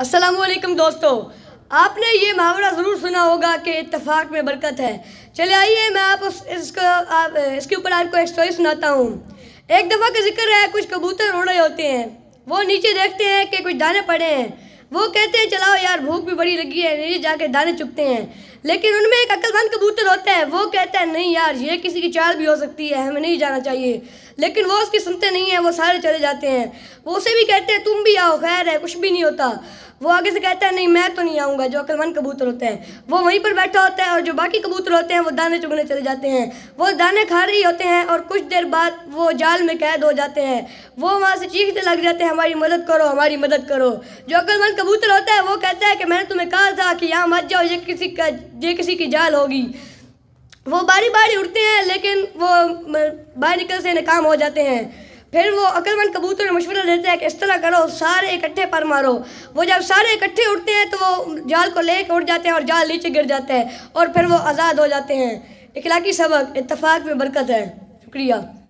असलम दोस्तों आपने ये मुहावरा ज़रूर सुना होगा कि इतफाक में बरकत है चले आइए मैं आप उस, इसको आप इसके ऊपर आपको एक स्टोरी सुनाता हूँ एक दफ़ा का जिक्र है कुछ कबूतर रो रहे होते हैं वो नीचे देखते हैं कि कुछ दाने पड़े हैं वो कहते हैं चलाओ यार भूख भी बड़ी लगी है नीचे जाके दाने चुपते हैं लेकिन उनमें एक अक्लमंद कबूतर होता है वो कहता है नहीं यार ये किसी की चाल भी हो सकती है हमें नहीं जाना चाहिए लेकिन वो उसकी सुनते नहीं हैं वो सारे चले जाते हैं वो उसे भी कहते हैं तुम भी आओ खैर है कुछ भी नहीं होता वो आगे से कहता है नहीं मैं तो नहीं आऊँगा जो अकलमंद कबूतर होते हैं वो वहीं पर बैठा होता है और जो बाकी कबूतर होते हैं वो दाने चुगने चले जाते हैं वो दाने खा रही होते हैं और कुछ देर बाद वो जाल में कैद हो जाते हैं वो वहाँ से चीखते लग जाते हैं हमारी मदद करो हमारी मदद करो जो अकलमंद कबूतर होता है वो कहता है कि मैंने तुम्हें कहा था कि यहाँ मत जाओ ये किसी का ये किसी की जाल होगी वो बारी बारी उठते हैं लेकिन वो बाहर निकल से नाकाम हो जाते हैं फिर वो अकलमंद कबूतर मशवरा देते हैं कि इस तरह करो सारे इकट्ठे पर मारो वो जब सारे इकट्ठे उठते हैं तो वो जाल को लेकर उठ जाते हैं और जाल नीचे गिर जाते हैं और फिर वो आज़ाद हो जाते हैं इखलाकी सबक इतफाक़ में बरकत है शुक्रिया